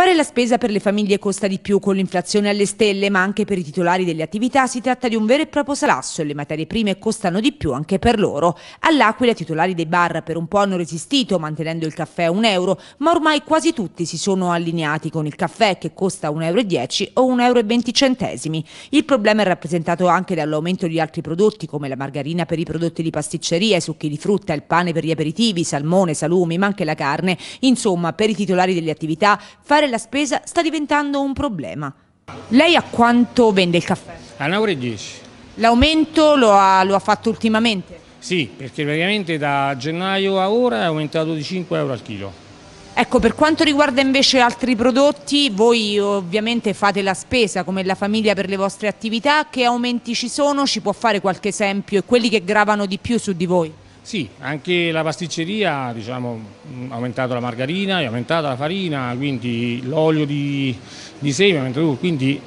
Fare la spesa per le famiglie costa di più con l'inflazione alle stelle, ma anche per i titolari delle attività si tratta di un vero e proprio salasso e le materie prime costano di più anche per loro. All'Aquila i titolari dei bar per un po' hanno resistito mantenendo il caffè a un euro, ma ormai quasi tutti si sono allineati con il caffè che costa 1,10 euro o 1,20 euro. Il problema è rappresentato anche dall'aumento di altri prodotti come la margarina per i prodotti di pasticceria, i succhi di frutta, il pane per gli aperitivi, salmone, salumi, ma anche la carne. Insomma, per i titolari delle attività fare la spesa sta diventando un problema. Lei a quanto vende il caffè? A 1,10 euro. L'aumento lo, lo ha fatto ultimamente? Sì, perché praticamente da gennaio a ora è aumentato di 5 euro al chilo. Ecco, per quanto riguarda invece altri prodotti, voi ovviamente fate la spesa come la famiglia per le vostre attività, che aumenti ci sono? Ci può fare qualche esempio e quelli che gravano di più su di voi? Sì, anche la pasticceria diciamo, mm, ha aumentato la margarina, è aumentata la farina, quindi l'olio di, di semi quindi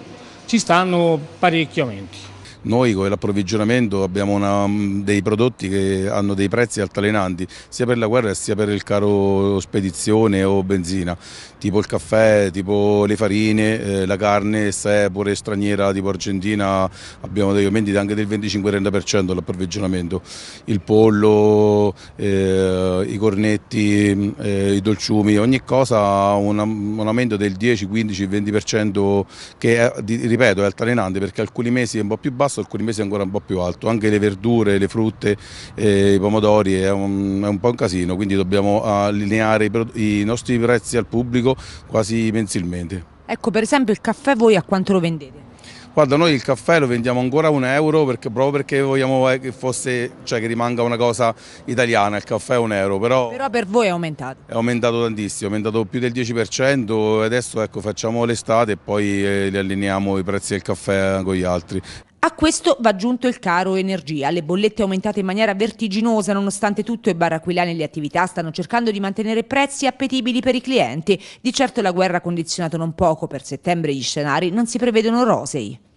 ci stanno parecchi aumenti. Noi con l'approvvigionamento abbiamo una, mm, dei prodotti che hanno dei prezzi altalenanti sia per la guerra sia per il caro spedizione o benzina, tipo il caffè, tipo le farine, eh, la carne, se pure straniera tipo argentina abbiamo degli aumenti anche del 25-30% l'approvvigionamento, il pollo, eh, i cornetti, eh, i dolciumi, ogni cosa ha un, un aumento del 10, 15, 20% che è, ripeto è altalenante perché alcuni mesi è un po' più basso basso, alcuni mesi ancora un po' più alto, anche le verdure, le frutte, eh, i pomodori è un, è un, po' un casino, quindi dobbiamo allineare i, i nostri prezzi al pubblico quasi mensilmente. Ecco per esempio il caffè voi a quanto lo vendete? Guarda, noi il caffè lo vendiamo ancora a un euro perché, proprio perché vogliamo eh, che, fosse, cioè, che rimanga una cosa italiana, il caffè è un euro. Però, però per voi è aumentato? È aumentato tantissimo, è aumentato più del 10%, adesso ecco, facciamo l'estate e poi eh, li allineiamo i prezzi del caffè con gli altri. A questo va aggiunto il caro energia. Le bollette aumentate in maniera vertiginosa, nonostante tutto, e Barraquilani e le attività stanno cercando di mantenere prezzi appetibili per i clienti. Di certo la guerra ha condizionato non poco, per settembre gli scenari non si prevedono rosei.